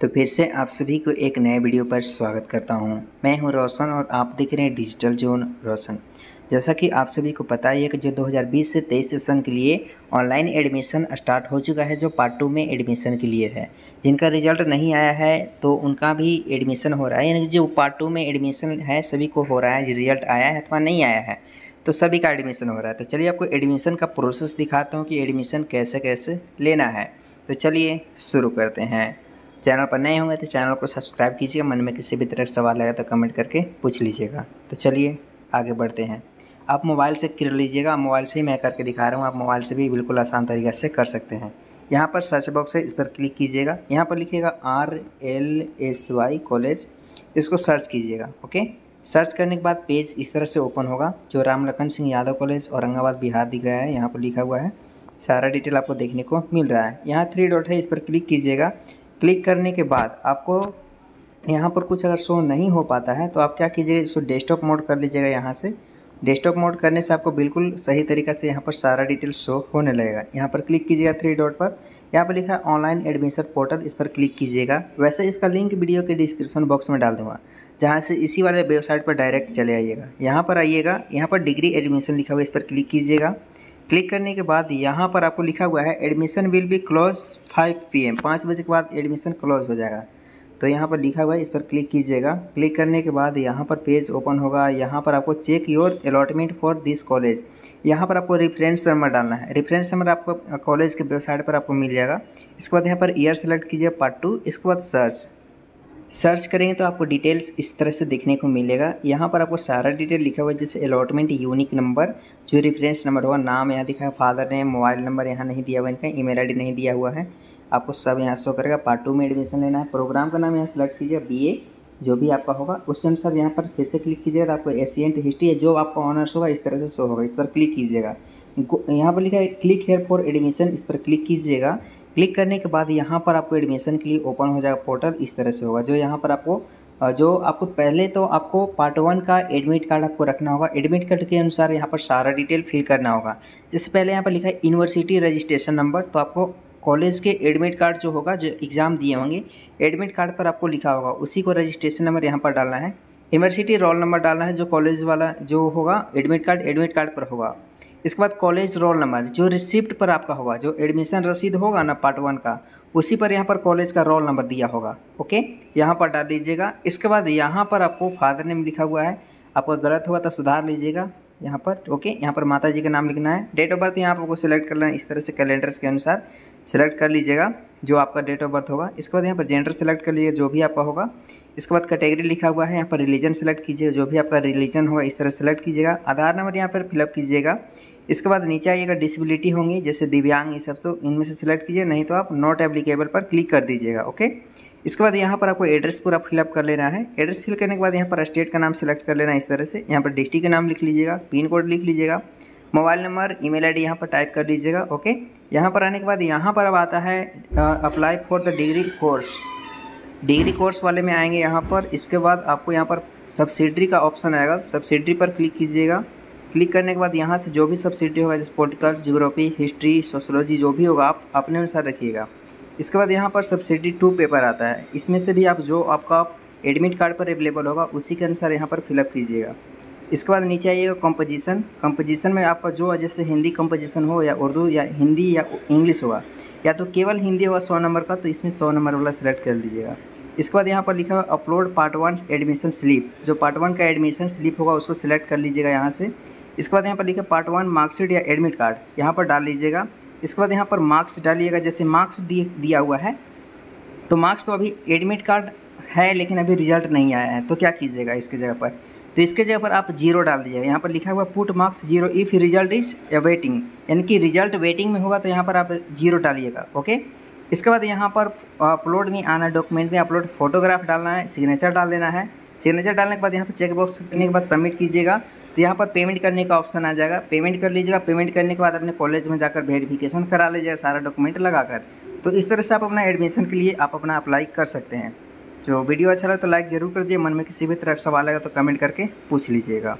तो फिर से आप सभी को एक नए वीडियो पर स्वागत करता हूं मैं हूं रोशन और आप देख रहे हैं डिजिटल जोन रोशन जैसा कि आप सभी को पता ही है कि जो 2020 से 23 सेशन के लिए ऑनलाइन एडमिशन स्टार्ट हो चुका है जो पार्ट टू में एडमिशन के लिए है जिनका रिजल्ट नहीं आया है तो उनका भी एडमिशन हो रहा है यानी कि जो पार्ट टू में एडमिशन है सभी को हो रहा है रिजल्ट आया है अथवा नहीं आया है तो सभी का एडमिशन हो रहा है तो चलिए आपको एडमिशन का प्रोसेस दिखाता हूँ कि एडमिशन कैसे कैसे लेना है तो चलिए शुरू करते हैं चैनल पर नए होंगे तो चैनल को सब्सक्राइब कीजिएगा मन में किसी भी तरह का सवाल आया तो कमेंट करके पूछ लीजिएगा तो चलिए आगे बढ़ते हैं आप मोबाइल से कर लीजिएगा मोबाइल से ही मैं करके दिखा रहा हूँ आप मोबाइल से भी बिल्कुल आसान तरीके से कर सकते हैं यहाँ पर सर्च बॉक्स है इस पर क्लिक कीजिएगा यहाँ पर लिखिएगा R L S Y college इसको सर्च कीजिएगा ओके सर्च करने के बाद पेज इस तरह से ओपन होगा जो राम लखन सिंह यादव कॉलेज औरंगाबाद बिहार दिख रहा है यहाँ पर लिखा हुआ है सारा डिटेल आपको देखने को मिल रहा है यहाँ थ्री डॉट है इस पर क्लिक कीजिएगा क्लिक करने के बाद आपको यहाँ पर कुछ अगर शो नहीं हो पाता है तो आप क्या कीजिएगा इसको डेस्कटॉप मोड कर लीजिएगा यहाँ से डेस्कटॉप मोड करने से आपको बिल्कुल सही तरीका से यहाँ पर सारा डिटेल शो होने लगेगा यहाँ पर क्लिक कीजिएगा थ्री डॉट पर यहाँ पर लिखा है ऑनलाइन एडमिशन पोर्टल इस पर क्लिक कीजिएगा वैसे इसका लिंक वीडियो के डिस्क्रिप्शन बॉक्स में डाल दूंगा जहाँ से इसी वाले वेबसाइट पर डायरेक्ट चले आइएगा यहाँ पर आइएगा यहाँ पर डिग्री एडमिशन लिखा हुआ इस पर क्लिक कीजिएगा क्लिक करने के बाद यहाँ पर आपको लिखा हुआ है admission will be close 5 PM पाँच बजे के बाद एडमिशन क्लोज हो जाएगा तो यहाँ पर लिखा हुआ है इस पर क्लिक कीजिएगा क्लिक करने के बाद यहाँ पर पेज ओपन होगा यहाँ पर आपको check your allotment for this college यहाँ पर आपको रेफरेंस नंबर डालना है रेफरेंस नंबर आपको कॉलेज के वेबसाइट पर आपको मिल जाएगा इसके बाद यहाँ पर ईयर सेलेक्ट कीजिए पार्ट टू इसके बाद सर्च सर्च करेंगे तो आपको डिटेल्स इस तरह से देखने को मिलेगा यहाँ पर आपको सारा डिटेल लिखा हुआ है जैसे अलॉटमेंट यूनिक नंबर जो रेफरेंस नंबर हुआ नाम यहाँ दिखा है फादर नेम मोबाइल नंबर यहाँ नहीं दिया हुआ इनका ईमेल आईडी नहीं दिया हुआ है आपको सब यहाँ शो करेगा पार्ट टू में एडमिशन लेना है प्रोग्राम का नाम यहाँ सेलेक्ट कीजिए बी जो भी आपका होगा उसके अनुसार यहाँ पर फिर से क्लिक कीजिएगा तो आपको एशियंट हिस्ट्री है जो आपका ऑनर्स होगा इस तरह से शो होगा इस पर क्लिक कीजिएगा यहाँ पर लिखा है क्लिक हेयर फॉर एडमिशन इस पर क्लिक कीजिएगा क्लिक करने के बाद यहाँ पर आपको एडमिशन के लिए ओपन हो जाएगा पोर्टल इस तरह से होगा जो यहाँ पर आपको जो आपको पहले तो आपको पार्ट वन का एडमिट कार्ड आपको रखना होगा एडमिट कार्ड के अनुसार यहाँ पर सारा डिटेल फिल करना होगा जैसे पहले यहाँ पर लिखा है यूनिवर्सिटी रजिस्ट्रेशन नंबर तो आपको कॉलेज के एडमिट कार्ड जो होगा जो एग्ज़ाम दिए होंगे एडमिट कार्ड पर आपको लिखा होगा उसी को रजिस्ट्रेशन नंबर यहाँ पर डालना है यूनिवर्सिटी रोल नंबर डालना है जो कॉलेज वाला जो होगा एडमिट कार्ड एडमिट कार्ड पर होगा इसके बाद कॉलेज रोल नंबर जो रिसिप्ट पर आपका होगा जो एडमिशन रसीद होगा ना पार्ट वन का उसी पर यहाँ पर कॉलेज का रोल नंबर दिया होगा ओके यहाँ पर डाल लीजिएगा इसके बाद यहाँ पर आपको फादर नेम लिखा हुआ है आपका गलत हुआ तो सुधार लीजिएगा यहाँ पर ओके यहाँ पर माता जी का नाम लिखना है डेट ऑफ बर्थ यहाँ पर आपको सिलेक्ट करना है इस तरह से कैलेंडर्स के अनुसार सेलेक्ट कर लीजिएगा जो आपका डेट ऑफ बर्थ होगा इसके बाद यहाँ पर जेंडर सेलेक्ट कर लीजिए जो भी आपका होगा इसके बाद कैटेगरी लिखा हुआ है यहाँ पर रिलीजन सेलेक्ट कीजिए जो भी आपका रिलीजन होगा इस तरह सेलेक्ट कीजिएगा आधार नंबर यहाँ पर फिलअप कीजिएगा इसके बाद नीचे आइएगा डिसबिलिटी होंगी जैसे दिव्यांग ये सब सो इनमें से सिलेक्ट कीजिए नहीं तो आप नॉट एप्लीकेबल पर क्लिक कर दीजिएगा ओके इसके बाद यहाँ पर आपको एड्रेस पूरा फिलअप कर लेना है एड्रेस फिल करने के बाद यहाँ पर स्टेट का नाम सेलेक्ट कर लेना है इस तरह से यहाँ पर डिस्ट्रिक्ट का नाम लिख लीजिएगा पिन कोड लिख लीजिएगा मोबाइल नंबर ईमेल आईडी यहाँ पर टाइप कर लीजिएगा ओके यहाँ पर आने के बाद यहाँ पर अब आता है apply for the degree course degree course वाले में आएंगे यहाँ पर इसके बाद आपको यहाँ पर सब्सिडरी का ऑप्शन आएगा सब्सिडरी पर क्लिक कीजिएगा क्लिक करने के बाद यहाँ से जो भी सब्सिडी होगा जैसे पोलिटिकल जियोग्राफी हिस्ट्री सोशोलॉजी जो भी होगा आप अपने अनुसार रखिएगा इसके बाद यहाँ पर सब्सिडी टू पेपर आता है इसमें से भी आप जो आपका एडमिट कार्ड पर अवेलेबल होगा उसी के अनुसार यहाँ पर फिलअप कीजिएगा इसके बाद नीचे आइएगा कंपोजिशन कंपोजिशन में आपका जो जैसे हिंदी कंपोजिशन हो या उर्दू या हिंदी या इंग्लिश होगा या तो केवल हिंदी होगा सौ नंबर का तो इसमें सौ नंबर वाला सेलेक्ट कर लीजिएगा इसके बाद यहाँ पर लिखा हुआ upload part one admission slip जो पार्ट वन का एडमिशन स्लिप होगा उसको सिलेक्ट कर लीजिएगा यहाँ से इसके बाद यहाँ पर लिखे पार्ट वन मार्कशीट या एडमिट कार्ड यहाँ पर डाल लीजिएगा इसके बाद यहाँ पर मार्क्स डालिएगा जैसे मार्क्स दिया हुआ है तो मार्क्स तो अभी एडमिट कार्ड है लेकिन अभी रिजल्ट नहीं आया है तो क्या कीजिएगा इसके जगह पर तो इसके जगह पर आप जीरो डाल दीजिएगा यहाँ पर लिखा हुआ put marks zero if result is waiting यानी कि रिजल्ट वेटिंग में होगा तो यहाँ पर आप जीरो डालिएगा ओके इसके बाद यहाँ पर अपलोड में आना डॉक्यूमेंट में अपलोड फोटोग्राफ डालना है सिग्नेचर डाल लेना है सिग्नेचर डालने के बाद यहाँ पर चेकबॉक्स करने के बाद सबमिट कीजिएगा तो यहाँ पर पेमेंट करने का ऑप्शन आ जाएगा पेमेंट कर लीजिएगा पेमेंट करने के बाद अपने कॉलेज में जाकर वेरिफिकेशन करा लीजिएगा सारा डॉक्यूमेंट लगाकर तो इस तरह से आप अपना एडमिशन के लिए आप अपना अप्लाई कर सकते हैं जो वीडियो अच्छा लगे तो लाइक ज़रूर कर दिए मन में किसी भी तरह का सवाल आएगा तो कमेंट करके पूछ लीजिएगा